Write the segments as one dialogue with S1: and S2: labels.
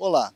S1: Olá!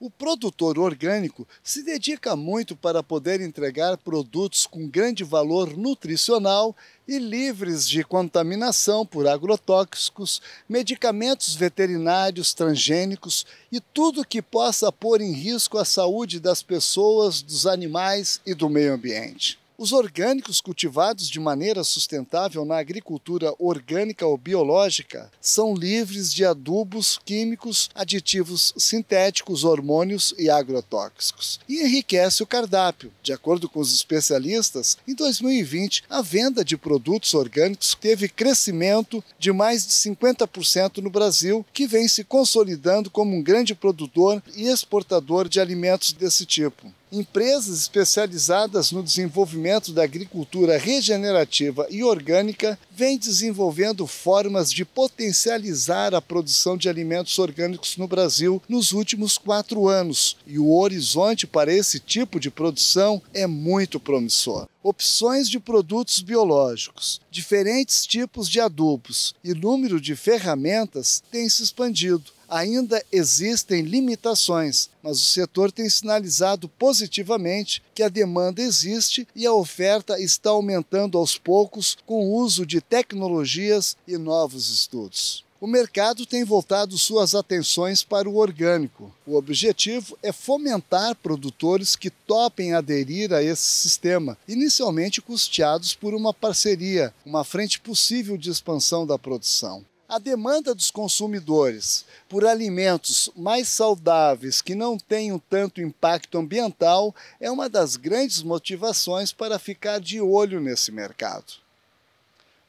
S1: O produtor orgânico se dedica muito para poder entregar produtos com grande valor nutricional e livres de contaminação por agrotóxicos, medicamentos veterinários transgênicos e tudo que possa pôr em risco a saúde das pessoas, dos animais e do meio ambiente. Os orgânicos cultivados de maneira sustentável na agricultura orgânica ou biológica são livres de adubos químicos, aditivos sintéticos, hormônios e agrotóxicos e enriquece o cardápio. De acordo com os especialistas, em 2020 a venda de produtos orgânicos teve crescimento de mais de 50% no Brasil, que vem se consolidando como um grande produtor e exportador de alimentos desse tipo empresas especializadas no desenvolvimento da agricultura regenerativa e orgânica vêm desenvolvendo formas de potencializar a produção de alimentos orgânicos no Brasil nos últimos quatro anos, e o horizonte para esse tipo de produção é muito promissor opções de produtos biológicos, diferentes tipos de adubos e número de ferramentas têm se expandido. Ainda existem limitações, mas o setor tem sinalizado positivamente que a demanda existe e a oferta está aumentando aos poucos com o uso de tecnologias e novos estudos. O mercado tem voltado suas atenções para o orgânico. O objetivo é fomentar produtores que topem aderir a esse sistema, inicialmente custeados por uma parceria, uma frente possível de expansão da produção. A demanda dos consumidores por alimentos mais saudáveis que não tenham tanto impacto ambiental é uma das grandes motivações para ficar de olho nesse mercado.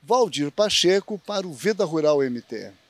S1: Valdir Pacheco para o Vida Rural MT.